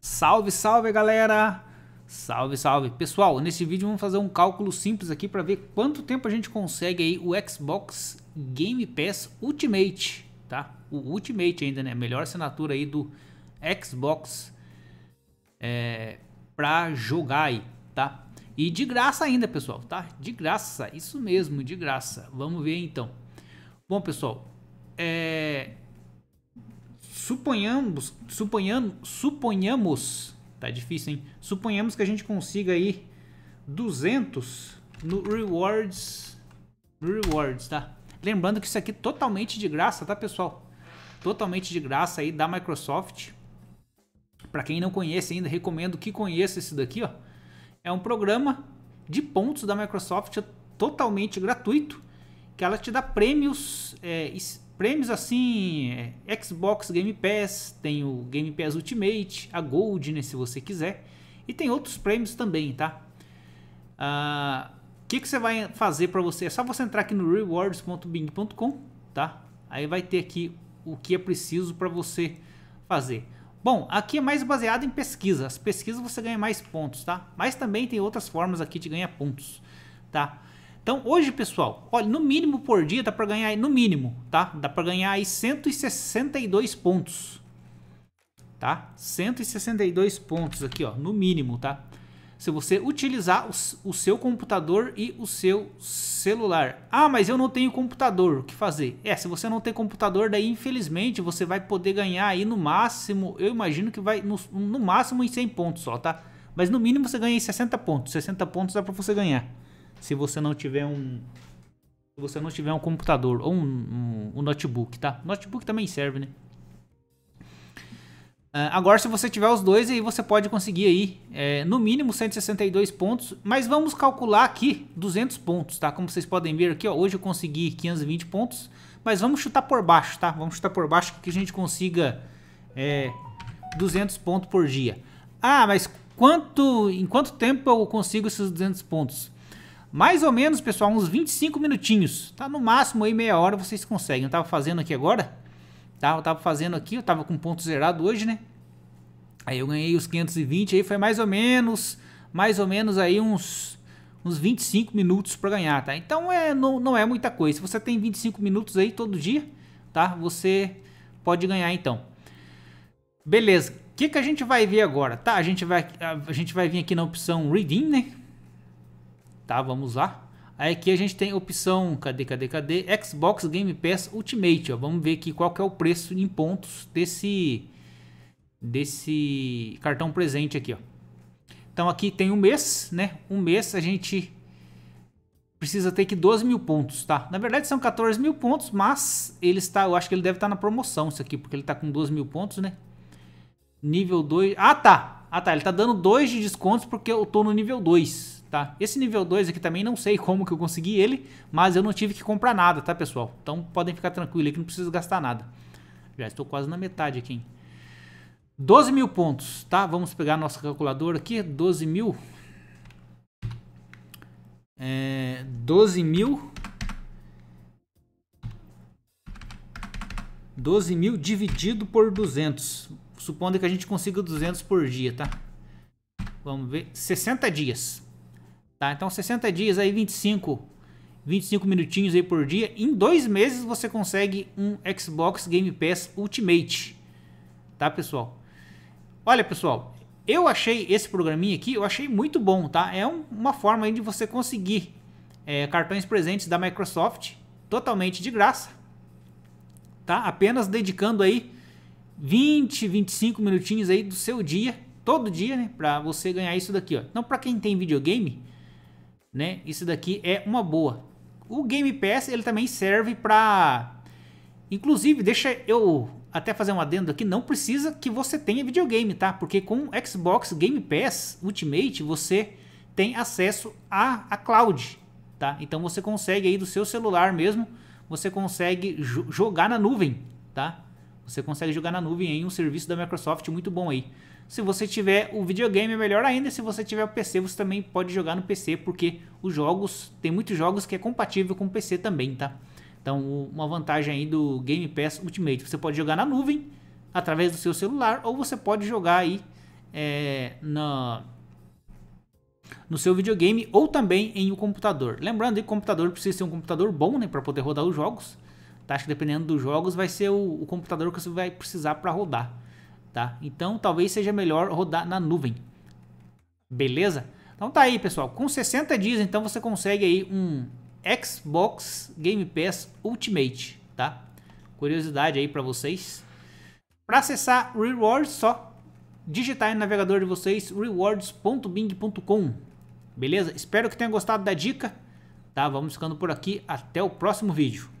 Salve, salve galera! Salve, salve! Pessoal, nesse vídeo vamos fazer um cálculo simples aqui para ver quanto tempo a gente consegue aí o Xbox Game Pass Ultimate, tá? O Ultimate ainda, né? Melhor assinatura aí do Xbox é, para jogar aí, tá? E de graça ainda, pessoal, tá? De graça, isso mesmo, de graça. Vamos ver então. Bom, pessoal, é, Suponhamos, suponhamos, suponhamos, tá difícil, hein? Suponhamos que a gente consiga aí 200 no rewards, rewards, tá? Lembrando que isso aqui é totalmente de graça, tá, pessoal? Totalmente de graça aí da Microsoft. Para quem não conhece ainda, recomendo que conheça esse daqui, ó. É um programa de pontos da Microsoft é totalmente gratuito que ela te dá prêmios é, prêmios assim, é, Xbox Game Pass, tem o Game Pass Ultimate, a Gold, né, se você quiser, e tem outros prêmios também, tá? O ah, que, que você vai fazer para você? É só você entrar aqui no rewards.bing.com, tá? Aí vai ter aqui o que é preciso para você fazer. Bom, aqui é mais baseado em pesquisa. pesquisas você ganha mais pontos, tá? Mas também tem outras formas aqui de ganhar pontos, tá? Então, hoje, pessoal, olha, no mínimo por dia dá para ganhar, no mínimo, tá? Dá para ganhar aí 162 pontos. Tá? 162 pontos aqui, ó, no mínimo, tá? Se você utilizar o, o seu computador e o seu celular. Ah, mas eu não tenho computador, o que fazer? É, se você não tem computador, daí infelizmente você vai poder ganhar aí no máximo, eu imagino que vai no, no máximo em 100 pontos só, tá? Mas no mínimo você ganha em 60 pontos, 60 pontos dá para você ganhar se você não tiver um se você não tiver um computador ou um, um, um notebook, tá? Notebook também serve, né? Ah, agora, se você tiver os dois, aí você pode conseguir aí, é, no mínimo 162 pontos, mas vamos calcular aqui 200 pontos, tá? Como vocês podem ver aqui, ó, hoje eu consegui 520 pontos, mas vamos chutar por baixo, tá? Vamos chutar por baixo que a gente consiga é, eh, 200 pontos por dia. Ah, mas quanto, em quanto tempo eu consigo esses 200 pontos? mais ou menos, pessoal, uns 25 minutinhos, tá? No máximo aí meia hora vocês conseguem. Eu tava fazendo aqui agora, tá? Eu tava fazendo aqui, eu tava com ponto zerado hoje, né? Aí eu ganhei os 520 aí, foi mais ou menos, mais ou menos aí uns uns 25 minutos para ganhar, tá? Então é não, não é muita coisa. Se você tem 25 minutos aí todo dia, tá? Você pode ganhar então. Beleza. O que, que a gente vai ver agora? Tá, a gente vai a, gente vai vir aqui na opção redeem, né? tá? Vamos lá. Aí aqui a gente tem opção, cadê, cadê, cadê? Xbox Game Pass Ultimate, ó. Vamos ver aqui qual que é o preço em pontos desse desse cartão presente aqui, ó. Então aqui tem um mês, né? Um mês a gente precisa ter que 12 mil pontos, tá? Na verdade são 14 mil pontos, mas ele está, eu acho que ele deve estar na promoção isso aqui, porque ele está com 12 mil pontos, né? Nível 2, ah tá, ah tá, ele está dando 2 de descontos porque eu tô no nível 2, tá? Esse nível 2 aqui também não sei como que eu consegui ele, mas eu não tive que comprar nada, tá, pessoal? Então podem ficar tranquilos que não preciso gastar nada. Já estou quase na metade aqui, hein? 12 mil pontos, tá? Vamos pegar nosso calculador aqui, 12 mil. É, 12 mil. 12 mil dividido por 200. Supondo que a gente consiga 200 por dia, tá? Vamos ver. 60 dias. Tá? Então 60 dias aí, 25, 25 minutinhos aí por dia. Em dois meses você consegue um Xbox Game Pass Ultimate. Tá, pessoal? Olha, pessoal, eu achei esse programinha aqui, eu achei muito bom, tá? É um, uma forma aí de você conseguir é, cartões presentes da Microsoft totalmente de graça, tá? Apenas dedicando aí 20, 25 minutinhos aí do seu dia, todo dia, né? Pra você ganhar isso daqui, ó. Então, pra quem tem videogame, né? Isso daqui é uma boa. O Game Pass, ele também serve para inclusive, deixa eu até fazer um adendo aqui, não precisa que você tenha videogame, tá? Porque com Xbox Game Pass Ultimate, você tem acesso à, a cloud, tá? Então você consegue aí do seu celular mesmo, você consegue jogar na nuvem, tá? Você consegue jogar na nuvem em um serviço da Microsoft muito bom aí. Se você tiver o videogame, é melhor ainda. Se você tiver o PC, você também pode jogar no PC, porque os jogos, tem muitos jogos que é compatível com o PC também, tá? Então, uma vantagem aí do Game Pass Ultimate, você pode jogar na nuvem, através do seu celular, ou você pode jogar aí é, na, no seu videogame ou também em um computador. Lembrando que o computador precisa ser um computador bom, né, para poder rodar os jogos. Tá? Acho que dependendo dos jogos vai ser o, o computador que você vai precisar para rodar tá? Então talvez seja melhor rodar na nuvem. Beleza? Então tá aí, pessoal. Com 60 dias, então você consegue aí um Xbox Game Pass Ultimate, tá? Curiosidade aí para vocês. Para acessar rewards, só digitar aí no navegador de vocês rewards.bing.com. Beleza? Espero que tenham gostado da dica, tá? Vamos ficando por aqui. Até o próximo vídeo.